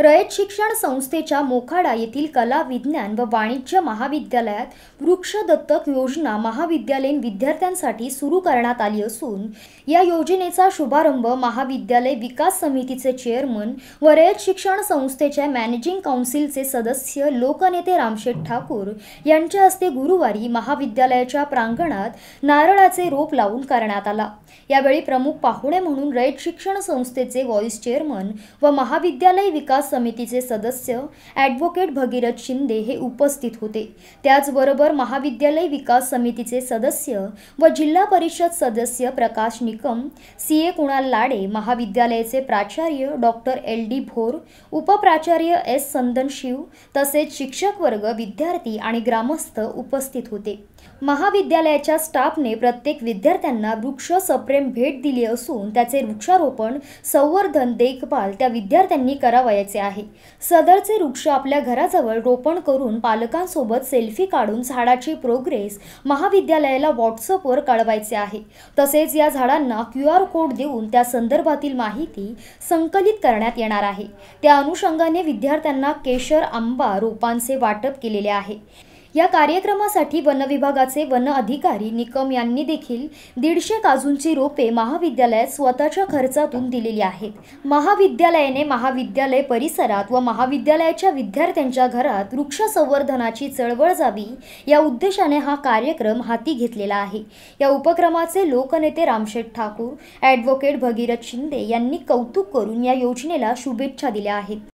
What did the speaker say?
रयत शिक्षण संस्थेच्या मोखाडा येथील कला विज्ञान व वाणिज्य महाविद्यालयात वृक्ष दत्तक योजना महाविद्यालयीन विद्यार्थ्यांसाठी सुरू करण्यात आली असून या योजनेचा शुभारंभ महाविद्यालय विकास समितीचे चेअरमन व रयत शिक्षण संस्थेच्या मॅनेजिंग काउन्सिलचे सदस्य लोकनेते रामशेठ ठाकूर यांच्या हस्ते गुरुवारी महाविद्यालयाच्या प्रांगणात नारळाचे रोप लावून करण्यात आला यावेळी प्रमुख पाहुणे म्हणून रयत शिक्षण संस्थेचे व्हॉइस चेअरमन व महाविद्यालय विकास समितीचे सदस्य ॲडव्होकेट भगीरथ शिंदे हे उपस्थित होते त्याचबरोबर महाविद्यालय विकास समितीचे सदस्य व जिल्हा परिषद सदस्य प्रकाश निकम सी ए कुणाल लाडे महाविद्यालयाचे प्राचार्य डॉक्टर एल डी भोर उपप्राचार्य एस संदन शिव तसेच शिक्षक वर्ग विद्यार्थी आणि ग्रामस्थ उपस्थित होते महाविद्यालयाच्या स्टाफने प्रत्येक विद्यार्थ्यांना वृक्ष सप्रेम भेट दिली असून त्याचे वृक्षारोपण संवर्धन देखभाल त्या विद्यार्थ्यांनी करावयाचे करायचे आहे सदरचे वृक्ष आपल्या घराजवळ रोपण करून पालकांसोबत सेल्फी काढून झाडाची प्रोग्रेस महाविद्यालयाला व्हॉट्सअपवर कळवायचे आहे तसेच या झाडांना क्यू आर कोड देऊन त्या संदर्भातील माहिती संकलित करण्यात येणार आहे त्या अनुषंगाने विद्यार्थ्यांना केशर आंबा रोपांचे वाटप केलेले आहे या कार्यक्रमासाठी वन विभागाचे वन अधिकारी निकम यांनी देखील दीडशे काजूंची रोपे महाविद्यालयात स्वतःच्या खर्चातून दिलेली आहेत महाविद्यालयाने महाविद्यालय परिसरात व महाविद्यालयाच्या विद्यार्थ्यांच्या घरात वृक्ष संवर्धनाची चळवळ जावी या उद्देशाने हा कार्यक्रम हाती घेतलेला आहे या उपक्रमाचे लोकनेते रामशेठ ठाकूर ॲडव्होकेट भगीरथ शिंदे यांनी कौतुक करून या योजनेला शुभेच्छा दिल्या आहेत